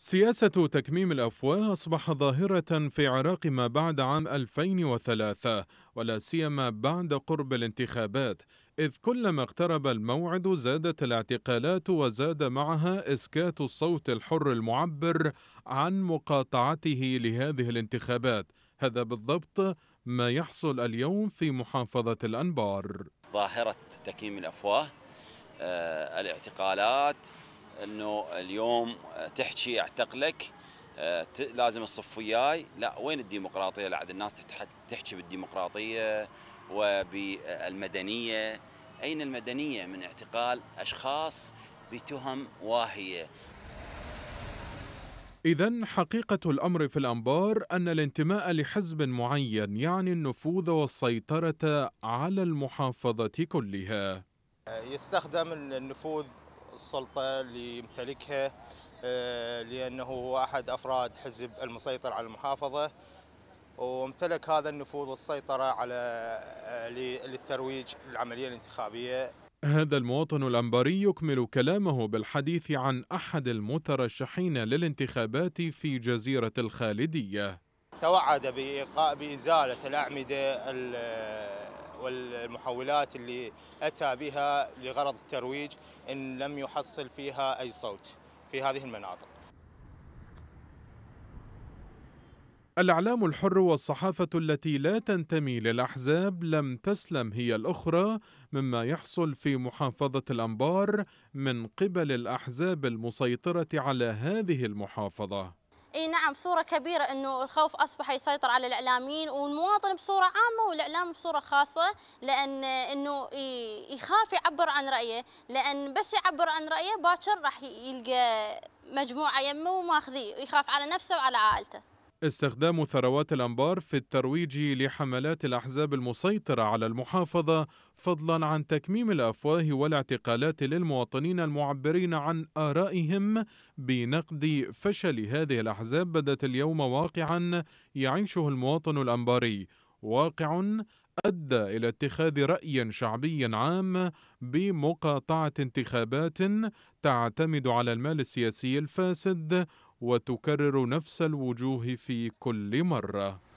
سياسة تكميم الأفواه أصبح ظاهرة في عراق ما بعد عام 2003 ولا سيما بعد قرب الانتخابات إذ كلما اقترب الموعد زادت الاعتقالات وزاد معها إسكات الصوت الحر المعبر عن مقاطعته لهذه الانتخابات هذا بالضبط ما يحصل اليوم في محافظة الأنبار ظاهرة تكميم الأفواه آه الاعتقالات انه اليوم آه، تحكي اعتقلك آه، لازم تصف وياي لا وين الديمقراطيه لا الناس تحكي بالديمقراطيه وبالمدنيه اين المدنيه من اعتقال اشخاص بتهم واهيه إذا حقيقة الأمر في الأنبار أن الانتماء لحزب معين يعني النفوذ والسيطرة على المحافظة كلها. يستخدم النفوذ السلطة اللي يمتلكها آه، لأنه هو أحد أفراد حزب المسيطر على المحافظة وامتلك هذا النفوذ والسيطرة على آه، للترويج العملية الانتخابية هذا المواطن الأنباري يكمل كلامه بالحديث عن أحد المترشحين للانتخابات في جزيرة الخالدية توعد بإزالة الأعمدة والمحولات اللي أتى بها لغرض الترويج إن لم يحصل فيها أي صوت في هذه المناطق الإعلام الحر والصحافة التي لا تنتمي للأحزاب لم تسلم هي الأخرى مما يحصل في محافظة الأنبار من قبل الأحزاب المسيطرة على هذه المحافظة اي نعم صوره كبيره انه الخوف اصبح يسيطر على الاعلاميين والمواطن بصوره عامه والاعلام بصوره خاصه لان انه يخاف يعبر عن رايه لان بس يعبر عن رايه باكر راح يلقى مجموعه يمه وماخذيه ويخاف على نفسه وعلى عائلته استخدام ثروات الأنبار في الترويج لحملات الأحزاب المسيطرة على المحافظة فضلا عن تكميم الأفواه والاعتقالات للمواطنين المعبرين عن آرائهم بنقد فشل هذه الأحزاب بدت اليوم واقعا يعيشه المواطن الأنباري واقع أدى إلى اتخاذ رأي شعبي عام بمقاطعة انتخابات تعتمد على المال السياسي الفاسد وتكرر نفس الوجوه في كل مره